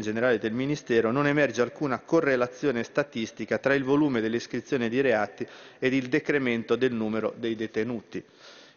generale del Ministero non emerge alcuna correlazione statistica tra il volume dell'iscrizione di reati ed il decremento del numero dei detenuti.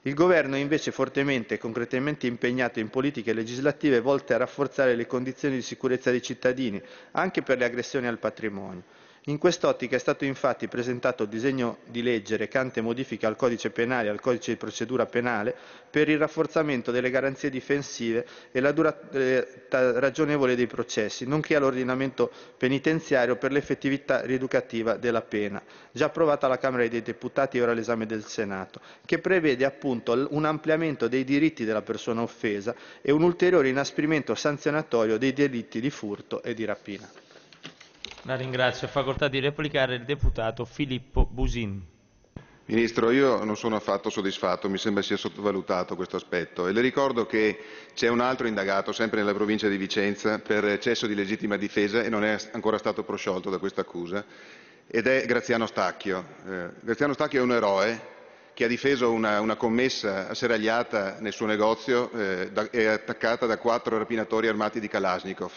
Il Governo è invece fortemente e concretamente impegnato in politiche legislative volte a rafforzare le condizioni di sicurezza dei cittadini, anche per le aggressioni al patrimonio. In quest'ottica è stato infatti presentato il disegno di legge recante modifiche al codice penale e al codice di procedura penale per il rafforzamento delle garanzie difensive e la durata eh, ragionevole dei processi, nonché all'ordinamento penitenziario per l'effettività rieducativa della pena, già approvata alla Camera dei Deputati e ora all'esame del Senato, che prevede appunto un ampliamento dei diritti della persona offesa e un ulteriore inasprimento sanzionatorio dei delitti di furto e di rapina. La ringrazio. Facoltà di replicare il deputato Filippo Busin. Ministro, io non sono affatto soddisfatto, mi sembra sia sottovalutato questo aspetto e le ricordo che c'è un altro indagato, sempre nella provincia di Vicenza, per eccesso di legittima difesa e non è ancora stato prosciolto da questa accusa, ed è Graziano Stacchio. Eh, Graziano Stacchio è un eroe che ha difeso una, una commessa asserragliata nel suo negozio eh, da, e attaccata da quattro rapinatori armati di Kalashnikov.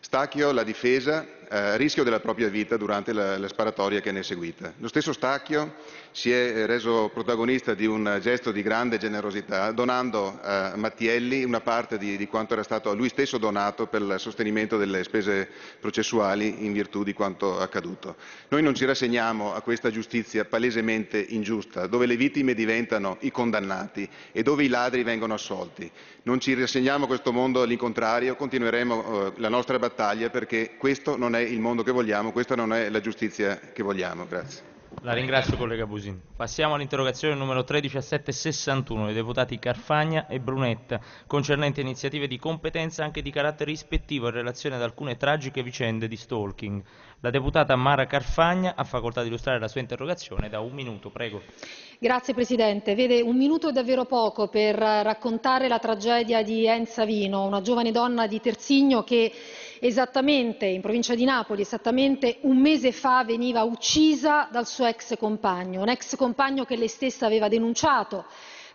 Stacchio l'ha difesa eh, rischio della propria vita durante la, la, sparatoria che ne è seguita. Lo stesso Stacchio si è eh, reso protagonista di un gesto di grande generosità, donando a eh, Mattielli una parte di, di quanto era stato a lui stesso donato per il sostenimento delle spese processuali in virtù di quanto accaduto. Noi non ci rassegniamo a questa giustizia palesemente ingiusta, dove le vittime diventano i condannati e dove i ladri vengono assolti. Non ci rassegniamo a questo mondo, all'incontrario, continueremo eh, la nostra battaglia perché questo non è il mondo che vogliamo, questa non è la giustizia che vogliamo. Grazie. La ringrazio collega Busin. Passiamo all'interrogazione numero 31761 dei deputati Carfagna e Brunetta, concernente iniziative di competenza anche di carattere ispettivo in relazione ad alcune tragiche vicende di stalking. La deputata Mara Carfagna ha facoltà di illustrare la sua interrogazione da un minuto, prego. Grazie Presidente. Vede, un minuto è davvero poco per raccontare la tragedia di Enza Vino, una giovane donna di Terzigno che esattamente in provincia di Napoli, esattamente un mese fa veniva uccisa dal suo ex compagno, un ex compagno che lei stessa aveva denunciato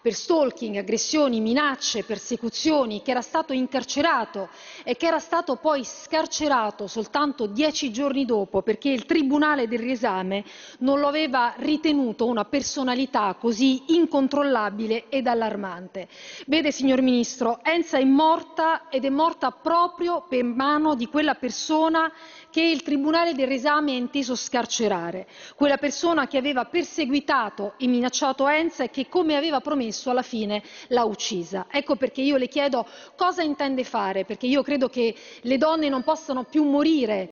per stalking, aggressioni, minacce, persecuzioni, che era stato incarcerato e che era stato poi scarcerato soltanto dieci giorni dopo perché il Tribunale del riesame non lo aveva ritenuto una personalità così incontrollabile ed allarmante. Vede, signor Ministro, Enza è morta ed è morta proprio per mano di quella persona che il Tribunale del riesame ha inteso scarcerare, quella persona che aveva perseguitato e minacciato Enza e che, come aveva promesso, compromesso, alla fine l'ha uccisa. Ecco perché io le chiedo cosa intende fare, perché io credo che le donne non possano più morire